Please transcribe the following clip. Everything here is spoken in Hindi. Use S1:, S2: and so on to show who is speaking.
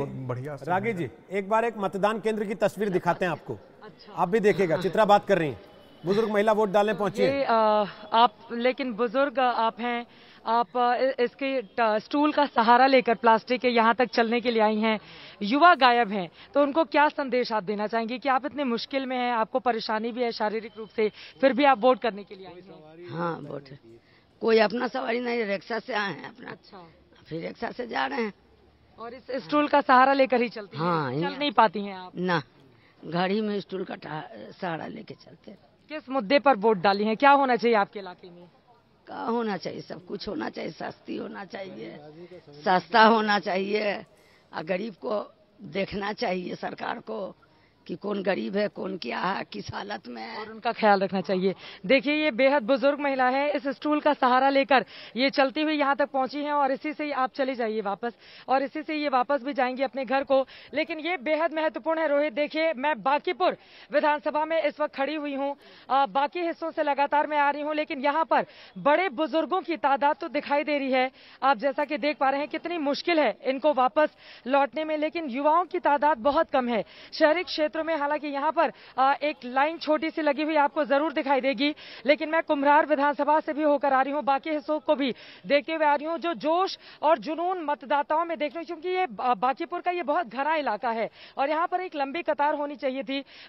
S1: बढ़िया रागी जी एक बार एक मतदान केंद्र की तस्वीर दिखाते हैं आपको अच्छा। आप भी देखिएगा चित्रा बात कर रही हैं बुजुर्ग महिला वोट डालने तो पहुंची है
S2: आप लेकिन बुजुर्ग आप हैं आप इसके स्टूल का सहारा लेकर प्लास्टिक के यहाँ तक चलने के लिए आई हैं युवा गायब हैं तो उनको क्या संदेश आप देना चाहेंगे कि आप इतने मुश्किल में हैं आपको परेशानी भी है शारीरिक रूप से फिर भी आप वोट करने के लिए आए हाँ वोट कोई अपना सवारी
S1: नहीं रिक्शा से आए हैं अपना अच्छा फिर रिक्शा से जा रहे हैं और इस स्टूल का सहारा
S2: लेकर ही चलती
S1: हाँ है। चल नहीं पाती हैं आप ना घर ही में स्टूल का सहारा लेके चलते
S2: किस मुद्दे पर वोट डाली है क्या होना चाहिए आपके इलाके में
S1: क्या होना चाहिए सब कुछ होना चाहिए सस्ती होना चाहिए सस्ता होना चाहिए और गरीब को देखना चाहिए सरकार को कि कौन गरीब है कौन क्या है किस हालत में है
S2: और उनका ख्याल रखना चाहिए देखिए ये बेहद बुजुर्ग महिला है इस स्टूल का सहारा लेकर ये चलती हुई यहाँ तक पहुंची है और इसी से आप चले जाइए वापस और इसी से ये वापस भी जाएंगी अपने घर को लेकिन ये बेहद महत्वपूर्ण है रोहित देखिए मैं बाकीपुर विधानसभा में इस वक्त खड़ी हुई हूँ बाकी हिस्सों से लगातार मैं आ रही हूँ लेकिन यहाँ पर बड़े बुजुर्गों की तादाद तो दिखाई दे रही है आप जैसा कि देख पा रहे हैं कितनी मुश्किल है इनको वापस लौटने में लेकिन युवाओं की तादाद बहुत कम है शहरी क्षेत्र क्षेत्रों में हालांकि यहाँ पर एक लाइन छोटी सी लगी हुई आपको जरूर दिखाई देगी लेकिन मैं कुम्हरार विधानसभा से भी होकर आ रही हूँ बाकी हिस्सों को भी देखते हुए आ रही हूँ जो जोश और जुनून मतदाताओं में देख रही हूँ क्योंकि ये बाकीपुर का ये बहुत घना इलाका है और यहाँ पर एक लंबी कतार होनी चाहिए थी